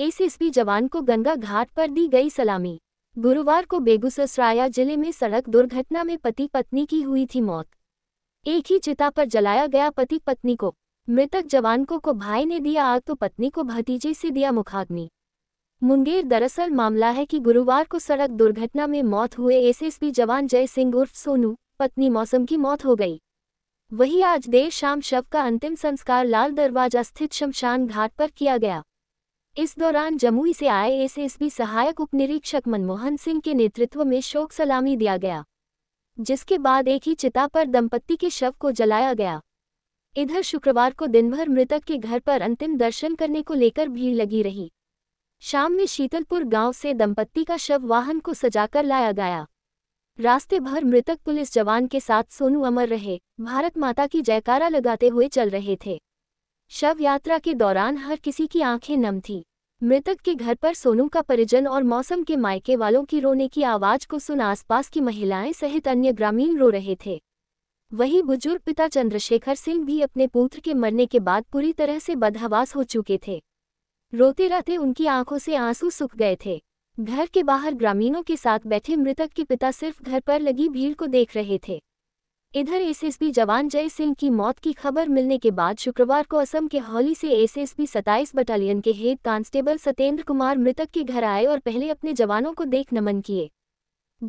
SSP जवान को गंगा घाट पर दी गई सलामी गुरुवार को बेगूसराय जिले में सड़क दुर्घटना में पति पत्नी की हुई थी मौत एक ही चिता पर जलाया गया पति पत्नी को मृतक जवान को को भाई ने दिया आग तो पत्नी को भतीजे से दिया मुखाग्नि मुंगेर दरअसल मामला है कि गुरुवार को सड़क दुर्घटना में मौत हुए एसएसपी जवान जय सिंह उर्फ सोनू पत्नी मौसम की मौत हो गई वही आज देर शाम शव का अंतिम संस्कार लाल दरवाजा स्थित शमशान घाट पर किया गया इस दौरान जमुई से आए एसएसबी सहायक उप निरीक्षक मनमोहन सिंह के नेतृत्व में शोक सलामी दिया गया जिसके बाद एक ही चिता पर दंपत्ति के शव को जलाया गया इधर शुक्रवार को दिनभर मृतक के घर पर अंतिम दर्शन करने को लेकर भीड़ लगी रही शाम में शीतलपुर गांव से दंपत्ति का शव वाहन को सजाकर लाया गया रास्ते भर मृतक पुलिस जवान के साथ सोनू अमर रहे भारत माता की जयकारा लगाते हुए चल रहे थे शव यात्रा के दौरान हर किसी की आंखें नम थीं मृतक के घर पर सोनू का परिजन और मौसम के मायके वालों की रोने की आवाज को सुन आसपास की महिलाएं सहित अन्य ग्रामीण रो रहे थे वहीं बुजुर्ग पिता चंद्रशेखर सिंह भी अपने पुत्र के मरने के बाद पूरी तरह से बदहवास हो चुके थे रोते रहते उनकी आंखों से आंसू सूख गए थे घर के बाहर ग्रामीणों के साथ बैठे मृतक के पिता सिर्फ घर पर लगी भीड़ को देख रहे थे इधर एसएसपी जवान जय सिंह की मौत की खबर मिलने के बाद शुक्रवार को असम के हौली से एसएसपी सताईस बटालियन के हेड कांस्टेबल सत्येंद्र कुमार मृतक के घर आए और पहले अपने जवानों को देख नमन किए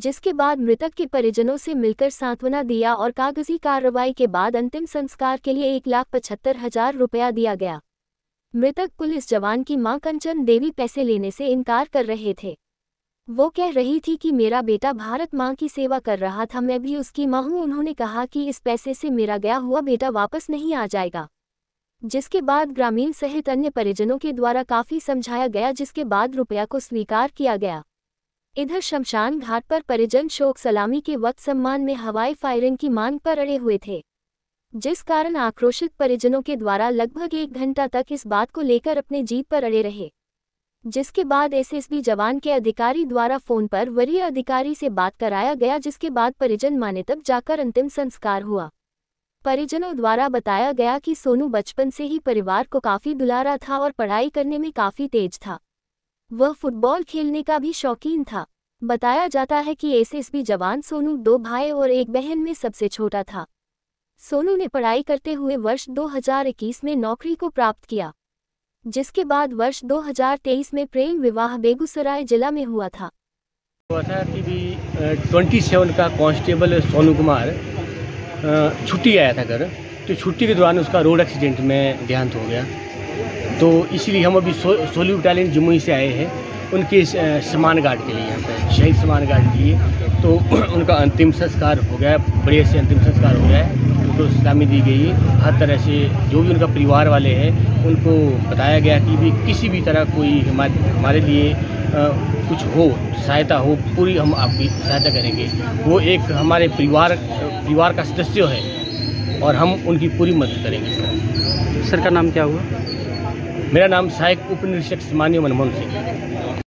जिसके बाद मृतक के परिजनों से मिलकर सांत्वना दिया और कागजी कार्रवाई के बाद अंतिम संस्कार के लिए एक लाख पचहत्तर हजार रुपया दिया गया मृतक पुलिस जवान की मां कंचन देवी पैसे लेने से इनकार कर रहे थे वो कह रही थी कि मेरा बेटा भारत माँ की सेवा कर रहा था मैं भी उसकी माँ हूँ उन्होंने कहा कि इस पैसे से मेरा गया हुआ बेटा वापस नहीं आ जाएगा जिसके बाद ग्रामीण सहित अन्य परिजनों के द्वारा काफी समझाया गया जिसके बाद रुपया को स्वीकार किया गया इधर शमशान घाट पर परिजन शोक सलामी के वक्त सम्मान में हवाई फायरिंग की मांग पर अड़े हुए थे जिस कारण आक्रोशित परिजनों के द्वारा लगभग एक घंटा तक इस बात को लेकर अपने जीत पर अड़े रहे जिसके बाद एसएसबी जवान के अधिकारी द्वारा फोन पर वरीय अधिकारी से बात कराया गया जिसके बाद परिजन माने तक जाकर अंतिम संस्कार हुआ परिजनों द्वारा बताया गया कि सोनू बचपन से ही परिवार को काफ़ी दुलारा था और पढ़ाई करने में काफ़ी तेज था वह फुटबॉल खेलने का भी शौकीन था बताया जाता है कि एसएसबी जवान सोनू दो भाई और एक बहन में सबसे छोटा था सोनू ने पढ़ाई करते हुए वर्ष 2021 में नौकरी को प्राप्त किया जिसके बाद वर्ष 2023 में प्रेम विवाह बेगूसराय जिला में हुआ था हुआ था ट्वेंटी सेवन का कांस्टेबल सोनू कुमार छुट्टी आया था घर तो छुट्टी के दौरान उसका रोड एक्सीडेंट में देहांत हो गया तो इसलिए हम अभी सोलू बटालियन जमुई से आए हैं उनके समान गार्ड के लिए यहाँ पर शहीद समान गार्ड के लिए तो उनका अंतिम संस्कार हो गया बढ़िया से अंतिम संस्कार हो गया है उनको सलामी दी गई हर तरह से जो भी उनका परिवार वाले हैं उनको बताया गया कि भी किसी भी तरह कोई हमारे लिए आ, कुछ हो सहायता हो पूरी हम आपकी सहायता करेंगे वो एक हमारे परिवार परिवार का सदस्य है और हम उनकी पूरी मदद करेंगे सर का नाम क्या हुआ मेरा नाम सहायक उप निरीक्षक मान्य मनमोहन सिंह